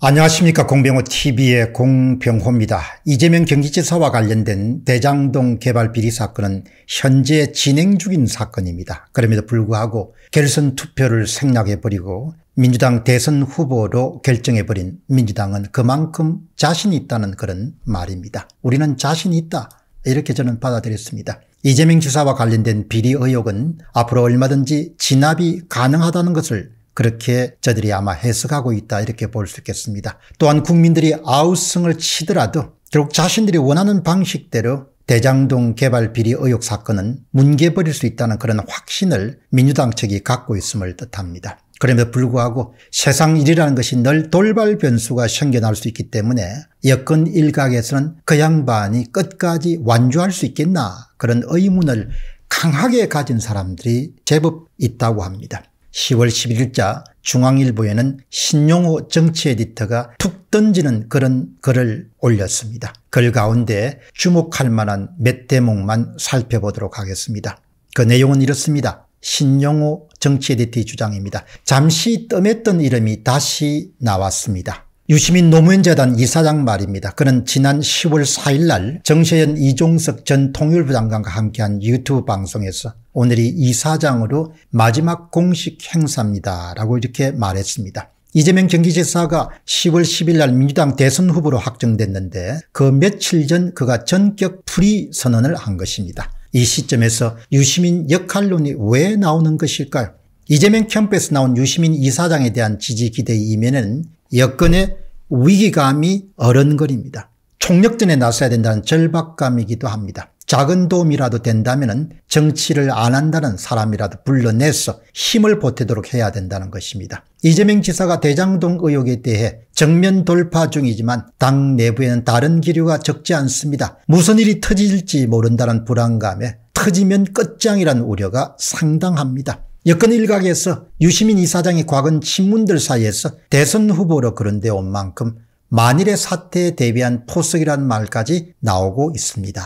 안녕하십니까 공병호TV의 공병호입니다. 이재명 경기지사와 관련된 대장동 개발 비리 사건은 현재 진행 중인 사건입니다. 그럼에도 불구하고 결선 투표를 생략해버리고 민주당 대선 후보로 결정해버린 민주당은 그만큼 자신이 있다는 그런 말입니다. 우리는 자신이 있다 이렇게 저는 받아들였습니다. 이재명 지사와 관련된 비리 의혹은 앞으로 얼마든지 진압이 가능하다는 것을 그렇게 저들이 아마 해석하고 있다 이렇게 볼 수 있겠습니다. 또한 국민들이 아우성을 치더라도 결국 자신들이 원하는 방식대로 대장동 개발 비리 의혹 사건은 뭉개버릴 수 있다는 그런 확신을 민주당 측이 갖고 있음을 뜻합니다. 그럼에도 불구하고 세상 일이라는 것이 늘 돌발 변수가 생겨날 수 있기 때문에 여권 일각에서는 그 양반이 끝까지 완주할 수 있겠나 그런 의문을 강하게 가진 사람들이 제법 있다고 합니다. 10월 11일자 중앙일보에는 신용호 정치 에디터가 툭 던지는 그런 글을 올렸습니다. 글 가운데 주목할 만한 몇 대목만 살펴보도록 하겠습니다. 그 내용은 이렇습니다. 신용호 정치 에디터의 주장입니다. 잠시 뜸했던 이름이 다시 나왔습니다. 유시민 노무현재단 이사장 말입니다. 그는 지난 10월 4일 날 정세현 이종석 전 통일부 장관과 함께한 유튜브 방송에서 오늘이 이사장으로 마지막 공식 행사입니다. 라고 이렇게 말했습니다. 이재명 경기지사가 10월 10일 날 민주당 대선 후보로 확정됐는데 그 며칠 전 그가 전격 풀이 선언을 한 것입니다. 이 시점에서 유시민 역할론이 왜 나오는 것일까요? 이재명 캠프에서 나온 유시민 이사장에 대한 지지 기대 이면에는 여건의 위기감이 어른거립니다. 총력전에 나서야 된다는 절박감이기도 합니다. 작은 도움이라도 된다면 정치를 안 한다는 사람이라도 불러내서 힘을 보태도록 해야 된다는 것입니다. 이재명 지사가 대장동 의혹에 대해 정면 돌파 중이지만 당 내부에는 다른 기류가 적지 않습니다. 무슨 일이 터질지 모른다는 불안감에 터지면 끝장이란 우려가 상당합니다. 여권 일각에서 유시민 이사장이 과거 친문들 사이에서 대선 후보로 그런데 온 만큼 만일의 사태에 대비한 포석이라는 말까지 나오고 있습니다.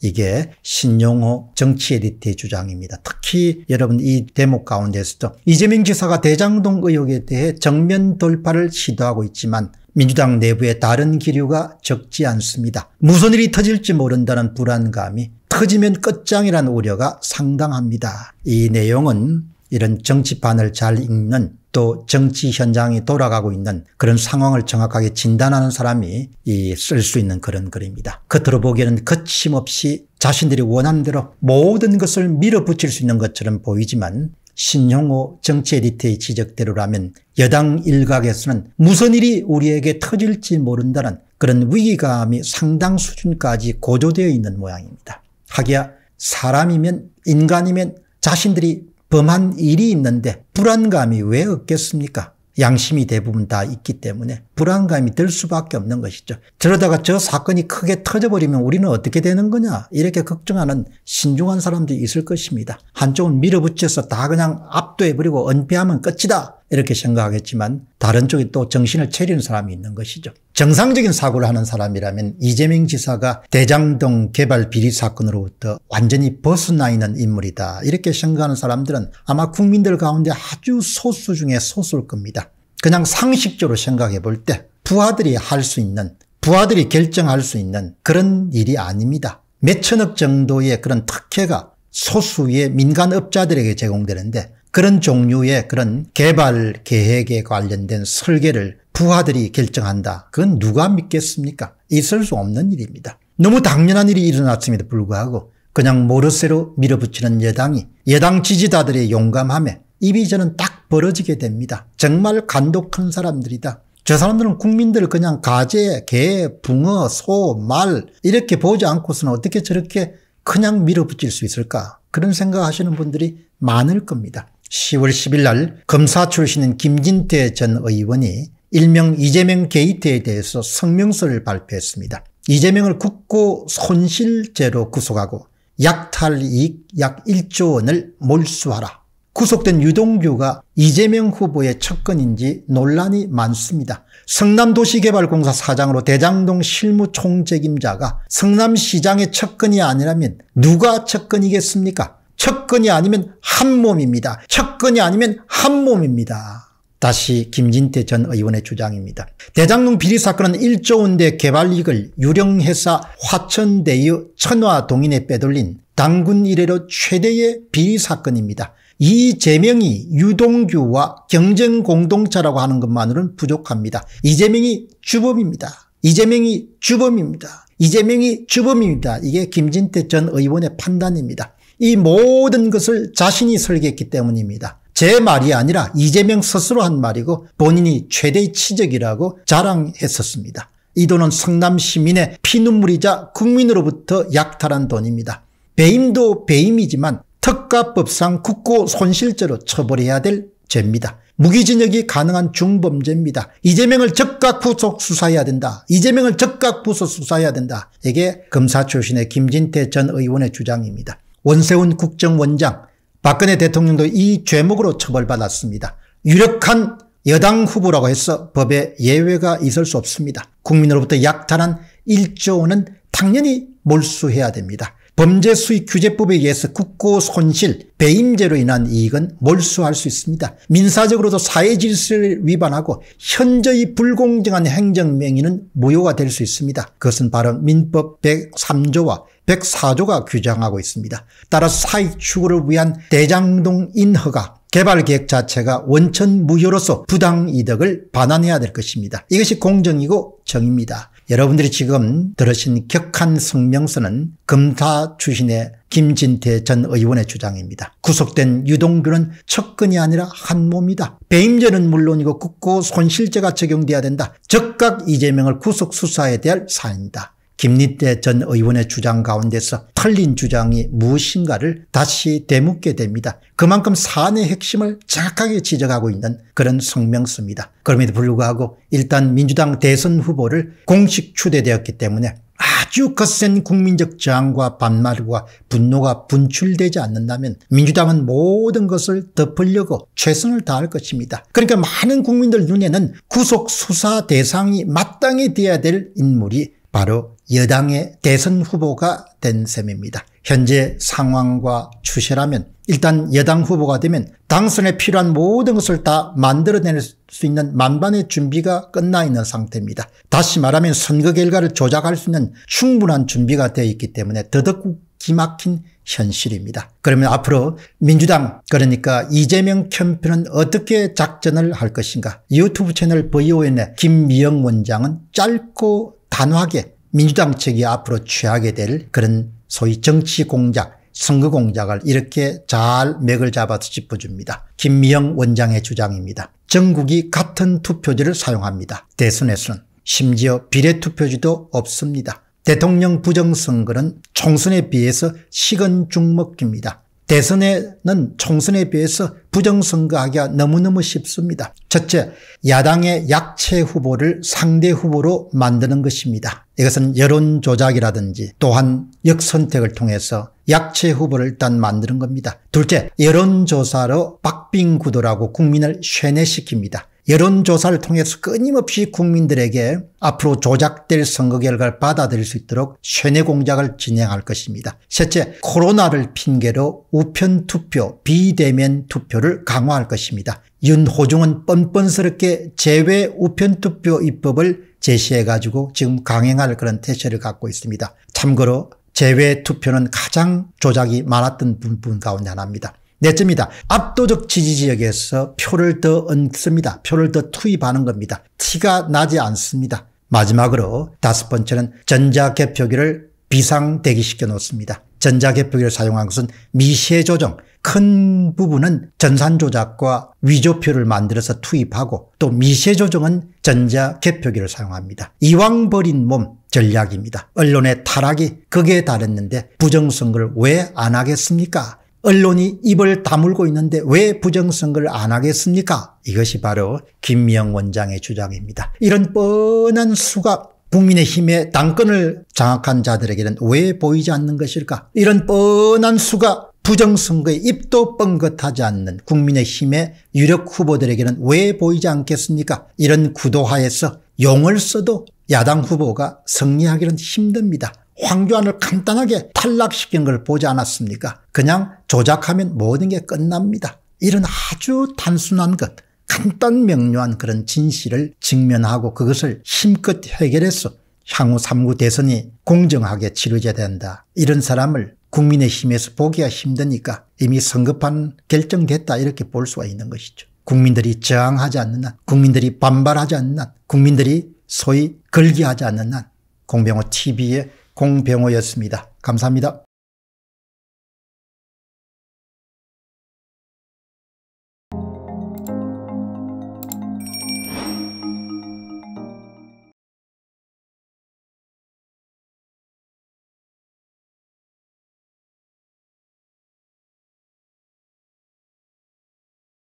이게 신용호 정치 에디트의 주장입니다. 특히 여러분 이 대목 가운데서도 이재명 지사가 대장동 의혹에 대해 정면 돌파를 시도하고 있지만 민주당 내부의 다른 기류가 적지 않습니다. 무슨 일이 터질지 모른다는 불안감이 터지면 끝장이란 우려가 상당합니다. 이 내용은 이런 정치판을 잘 읽는 또 정치 현장이 돌아가고 있는 그런 상황을 정확하게 진단하는 사람이 쓸 수 있는 그런 글입니다. 겉으로 그 보기에는 거침없이 자신들이 원하는 대로 모든 것을 밀어붙일 수 있는 것처럼 보이지만 신용호 정치 에디터의 지적대로라면 여당 일각에서는 무슨 일이 우리에게 터질지 모른다는 그런 위기감이 상당 수준까지 고조되어 있는 모양입니다. 하기야 사람이면 인간이면 자신들이 범한 일이 있는데 불안감이 왜 없겠습니까? 양심이 대부분 다 있기 때문에 불안감이 들 수밖에 없는 것이죠. 그러다가 저 사건이 크게 터져버리면 우리는 어떻게 되는 거냐 이렇게 걱정하는 신중한 사람들이 있을 것입니다. 한쪽은 밀어붙여서 다 그냥 압도해버리고 은폐하면 끝이다 이렇게 생각하겠지만 다른 쪽이 또 정신을 차리는 사람이 있는 것이죠. 정상적인 사고를 하는 사람이라면 이재명 지사가 대장동 개발 비리 사건으로부터 완전히 벗어나 있는 인물이다 이렇게 생각하는 사람들은 아마 국민들 가운데 아주 소수 중에 소수일 겁니다. 그냥 상식적으로 생각해 볼 때 부하들이 할 수 있는 부하들이 결정할 수 있는 그런 일이 아닙니다. 몇천억 정도의 그런 특혜가 소수의 민간업자들에게 제공되는데 그런 종류의 그런 개발 계획에 관련된 설계를 부하들이 결정한다. 그건 누가 믿겠습니까? 있을 수 없는 일입니다. 너무 당연한 일이 일어났음에도 불구하고 그냥 모르쇠로 밀어붙이는 여당이 여당 지지자들의 용감함에 입이 저는 딱 벌어지게 됩니다. 정말 간독한 사람들이다. 저 사람들은 국민들을 그냥 가재, 개, 붕어, 소, 말 이렇게 보지 않고서는 어떻게 저렇게 그냥 밀어붙일 수 있을까 그런 생각하시는 분들이 많을 겁니다. 10월 10일 날 검사 출신인 김진태 전 의원이 일명 이재명 게이트에 대해서 성명서를 발표했습니다. 이재명을 국고 손실죄로 구속하고 약탈이익 약 1조 원을 몰수하라. 구속된 유동규가 이재명 후보의 측근인지 논란이 많습니다. 성남도시개발공사 사장으로 대장동 실무총책임자가 성남시장의 측근이 아니라면 누가 측근이겠습니까? 측근이 아니면 한 몸입니다. 측근이 아니면 한 몸입니다. 다시 김진태 전 의원의 주장입니다. 대장동 비리 사건은 1조 원대 개발 이익을 유령회사 화천대유 천화동인에 빼돌린 당군 이래로 최대의 비리 사건입니다. 이재명이 유동규와 경쟁 공동체라고 하는 것만으로는 부족합니다. 이재명이 주범입니다. 이재명이 주범입니다. 이재명이 주범입니다. 이게 김진태 전 의원의 판단입니다. 이 모든 것을 자신이 설계했기 때문입니다. 제 말이 아니라 이재명 스스로 한 말이고 본인이 최대의 치적이라고 자랑했었습니다. 이 돈은 성남 시민의 피눈물이자 국민으로부터 약탈한 돈입니다. 배임도 배임이지만 국가법상 국고 손실죄로 처벌해야 될 죄입니다. 무기징역이 가능한 중범죄입니다. 이재명을 적각 구속 수사해야 된다. 이재명을 적각 구속 수사해야 된다. 이게 검사 출신의 김진태 전 의원의 주장입니다. 원세훈 국정원장, 박근혜 대통령도 이 죄목으로 처벌받았습니다. 유력한 여당 후보라고 해서 법에 예외가 있을 수 없습니다. 국민으로부터 약탈한 1조 원은 당연히 몰수해야 됩니다. 범죄 수익 규제법에 의해서 국고 손실, 배임죄로 인한 이익은 몰수할 수 있습니다. 민사적으로도 사회 질서를 위반하고 현저히 불공정한 행정명의는 무효가 될 수 있습니다. 그것은 바로 민법 103조와 104조가 규정하고 있습니다. 따라서 사익 추구를 위한 대장동 인허가 개발계획 자체가 원천 무효로서 부당이득을 반환해야 될 것입니다. 이것이 공정이고 정입니다. 여러분들이 지금 들으신 격한 성명서는 금타 출신의 김진태 전 의원의 주장입니다. 구속된 유동규는 척근이 아니라 한 몸이다. 배임죄는 물론이고 국고 손실죄가 적용돼야 된다. 적각 이재명을 구속 수사에 대한 사안이다. 김립대 전 의원의 주장 가운데서 틀린 주장이 무엇인가를 다시 되묻게 됩니다. 그만큼 사안의 핵심을 정확하게 지적하고 있는 그런 성명서입니다. 그럼에도 불구하고 일단 민주당 대선 후보를 공식 추대되었기 때문에 아주 거센 국민적 저항과 반말과 분노가 분출되지 않는다면 민주당은 모든 것을 덮으려고 최선을 다할 것입니다. 그러니까 많은 국민들 눈에는 구속 수사 대상이 마땅히 돼야 될 인물이 바로 여당의 대선 후보가 된 셈입니다. 현재 상황과 추세라면 일단 여당 후보가 되면 당선에 필요한 모든 것을 다 만들어낼 수 있는 만반의 준비가 끝나 있는 상태입니다. 다시 말하면 선거 결과를 조작할 수 있는 충분한 준비가 되어 있기 때문에 더더욱 기막힌 현실입니다. 그러면 앞으로 민주당 그러니까 이재명 캠프는 어떻게 작전을 할 것인가 유튜브 채널 VON의 김미영 원장은 짧고 단호하게 민주당 측이 앞으로 취하게 될 그런 소위 정치 공작 선거 공작을 이렇게 잘 맥을 잡아서 짚어줍니다. 김미영 원장의 주장입니다. 전국이 같은 투표지를 사용합니다. 대선에서는 심지어 비례투표지도 없습니다. 대통령 부정선거는 총선에 비해서 식은 죽 먹기입니다. 대선에는 총선에 비해서 부정선거하기가 너무너무 쉽습니다. 첫째, 야당의 약체 후보를 상대 후보로 만드는 것입니다. 이것은 여론 조작이라든지 또한 역선택을 통해서 약체 후보를 일단 만드는 겁니다. 둘째, 여론조사로 박빙 구도라고 국민을 쇠뇌시킵니다. 여론조사를 통해서 끊임없이 국민들에게 앞으로 조작될 선거 결과를 받아들일 수 있도록 쇠뇌 공작을 진행할 것입니다. 셋째, 코로나를 핑계로 우편 투표, 비대면 투표를 강화할 것입니다. 윤호중은 뻔뻔스럽게 제외 우편 투표 입법을 제시해 가지고 지금 강행할 그런 태세를 갖고 있습니다. 참고로 제외 투표는 가장 조작이 많았던 부분 가운데 하나입니다. 넷째입니다. 압도적 지지 지역에서 표를 더 얻습니다. 표를 더 투입하는 겁니다. 티가 나지 않습니다. 마지막으로 다섯 번째는 전자개표기를 비상대기시켜 놓습니다. 전자개표기를 사용한 것은 미세 조정, 큰 부분은 전산 조작과 위조표를 만들어서 투입하고 또 미세 조정은 전자개표기를 사용합니다. 이왕 버린 몸 전략입니다. 언론의 타락이 극에 달했는데 부정선거를 왜 안 하겠습니까? 언론이 입을 다물고 있는데 왜 부정선거를 안 하겠습니까? 이것이 바로 김미영 원장의 주장입니다. 이런 뻔한 수가 국민의힘의 당권을 장악한 자들에게는 왜 보이지 않는 것일까? 이런 뻔한 수가 부정선거에 입도 뻥긋하지 않는 국민의힘의 유력 후보들에게는 왜 보이지 않겠습니까? 이런 구도하에서 용을 써도 야당 후보가 승리하기는 힘듭니다. 황교안을 간단하게 탈락시킨 걸 보지 않았습니까? 그냥 조작하면 모든 게 끝납니다. 이런 아주 단순한 것, 간단 명료한 그런 진실을 직면하고 그것을 힘껏 해결해서 향후 3구 대선이 공정하게 치러져야 된다. 이런 사람을 국민의힘에서 보기가 힘드니까 이미 성급한 결정됐다 이렇게 볼 수가 있는 것이죠. 국민들이 저항하지 않는 한 국민들이 반발하지 않는 한 국민들이 소위 걸기하지 않는 한 공병호 TV의 공병호였습니다. 감사합니다.